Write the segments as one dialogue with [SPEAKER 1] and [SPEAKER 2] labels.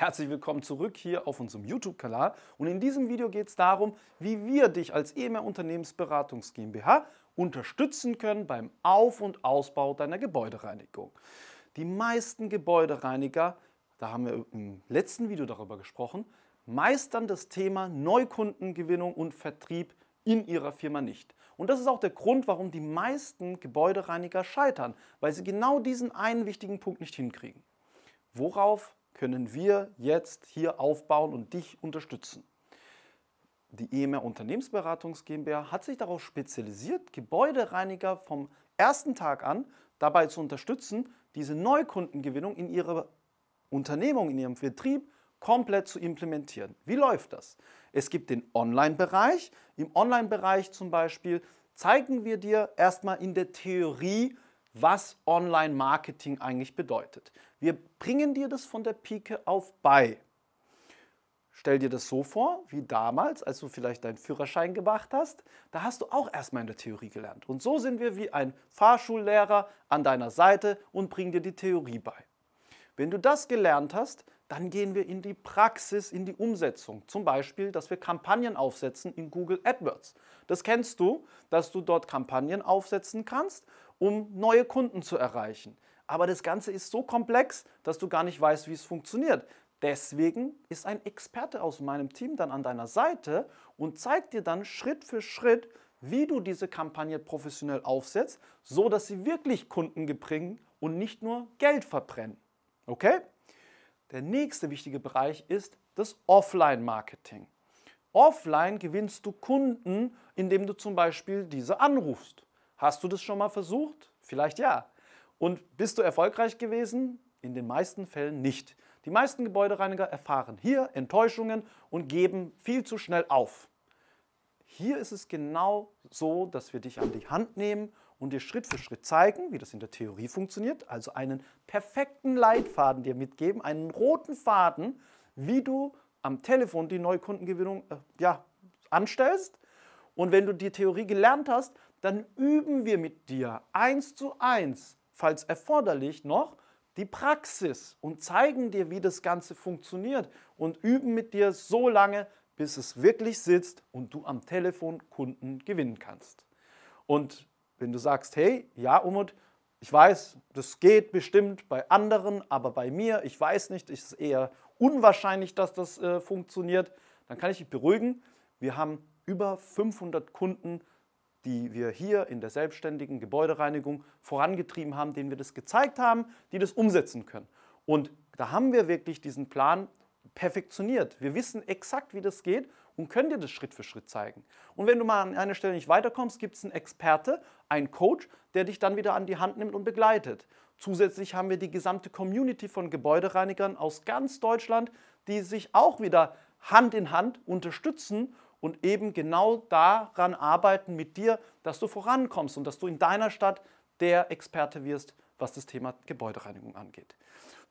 [SPEAKER 1] Herzlich willkommen zurück hier auf unserem YouTube-Kanal und in diesem Video geht es darum, wie wir dich als EMR Unternehmensberatungs GmbH unterstützen können beim Auf- und Ausbau deiner Gebäudereinigung. Die meisten Gebäudereiniger, da haben wir im letzten Video darüber gesprochen, meistern das Thema Neukundengewinnung und Vertrieb in ihrer Firma nicht. Und das ist auch der Grund, warum die meisten Gebäudereiniger scheitern, weil sie genau diesen einen wichtigen Punkt nicht hinkriegen. Worauf können wir jetzt hier aufbauen und dich unterstützen. Die EMR Unternehmensberatungs GmbH hat sich darauf spezialisiert, Gebäudereiniger vom ersten Tag an dabei zu unterstützen, diese Neukundengewinnung in ihrer Unternehmung, in ihrem Betrieb komplett zu implementieren. Wie läuft das? Es gibt den Online-Bereich. Im Online-Bereich zum Beispiel zeigen wir dir erstmal in der Theorie, was Online-Marketing eigentlich bedeutet. Wir bringen dir das von der Pike auf bei. Stell dir das so vor, wie damals, als du vielleicht deinen Führerschein gemacht hast. Da hast du auch erstmal in der Theorie gelernt. Und so sind wir wie ein Fahrschullehrer an deiner Seite und bringen dir die Theorie bei. Wenn du das gelernt hast, dann gehen wir in die Praxis, in die Umsetzung. Zum Beispiel, dass wir Kampagnen aufsetzen in Google AdWords. Das kennst du, dass du dort Kampagnen aufsetzen kannst um neue Kunden zu erreichen. Aber das Ganze ist so komplex, dass du gar nicht weißt, wie es funktioniert. Deswegen ist ein Experte aus meinem Team dann an deiner Seite und zeigt dir dann Schritt für Schritt, wie du diese Kampagne professionell aufsetzt, so dass sie wirklich Kunden bringen und nicht nur Geld verbrennen. Okay? Der nächste wichtige Bereich ist das Offline-Marketing. Offline gewinnst du Kunden, indem du zum Beispiel diese anrufst. Hast du das schon mal versucht? Vielleicht ja. Und bist du erfolgreich gewesen? In den meisten Fällen nicht. Die meisten Gebäudereiniger erfahren hier Enttäuschungen und geben viel zu schnell auf. Hier ist es genau so, dass wir dich an die Hand nehmen und dir Schritt für Schritt zeigen, wie das in der Theorie funktioniert, also einen perfekten Leitfaden dir mitgeben, einen roten Faden, wie du am Telefon die Neukundengewinnung äh, ja, anstellst. Und wenn du die Theorie gelernt hast, dann üben wir mit dir eins zu eins, falls erforderlich noch, die Praxis und zeigen dir, wie das Ganze funktioniert und üben mit dir so lange, bis es wirklich sitzt und du am Telefon Kunden gewinnen kannst. Und wenn du sagst, hey, ja, Umut, ich weiß, das geht bestimmt bei anderen, aber bei mir, ich weiß nicht, ist es eher unwahrscheinlich, dass das äh, funktioniert, dann kann ich dich beruhigen. Wir haben über 500 Kunden, die wir hier in der selbstständigen Gebäudereinigung vorangetrieben haben, denen wir das gezeigt haben, die das umsetzen können. Und da haben wir wirklich diesen Plan perfektioniert. Wir wissen exakt, wie das geht und können dir das Schritt für Schritt zeigen. Und wenn du mal an einer Stelle nicht weiterkommst, gibt es einen Experte, einen Coach, der dich dann wieder an die Hand nimmt und begleitet. Zusätzlich haben wir die gesamte Community von Gebäudereinigern aus ganz Deutschland, die sich auch wieder Hand in Hand unterstützen und eben genau daran arbeiten mit dir, dass du vorankommst und dass du in deiner Stadt der Experte wirst, was das Thema Gebäudereinigung angeht.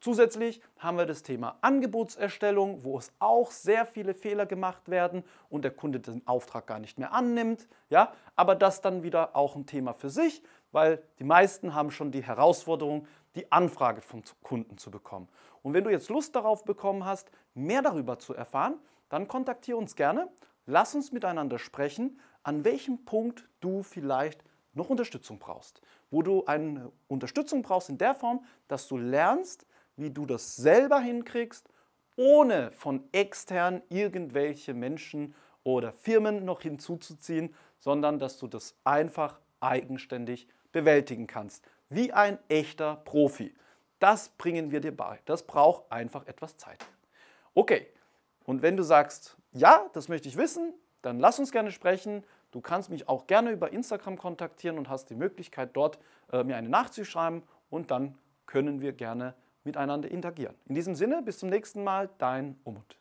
[SPEAKER 1] Zusätzlich haben wir das Thema Angebotserstellung, wo es auch sehr viele Fehler gemacht werden und der Kunde den Auftrag gar nicht mehr annimmt. Ja? Aber das dann wieder auch ein Thema für sich, weil die meisten haben schon die Herausforderung, die Anfrage vom Kunden zu bekommen. Und wenn du jetzt Lust darauf bekommen hast, mehr darüber zu erfahren, dann kontaktiere uns gerne Lass uns miteinander sprechen, an welchem Punkt du vielleicht noch Unterstützung brauchst. Wo du eine Unterstützung brauchst in der Form, dass du lernst, wie du das selber hinkriegst, ohne von extern irgendwelche Menschen oder Firmen noch hinzuzuziehen, sondern dass du das einfach eigenständig bewältigen kannst. Wie ein echter Profi. Das bringen wir dir bei. Das braucht einfach etwas Zeit. Okay, und wenn du sagst, ja, das möchte ich wissen, dann lass uns gerne sprechen. Du kannst mich auch gerne über Instagram kontaktieren und hast die Möglichkeit, dort äh, mir eine Nachricht zu schreiben und dann können wir gerne miteinander interagieren. In diesem Sinne, bis zum nächsten Mal, dein Umut.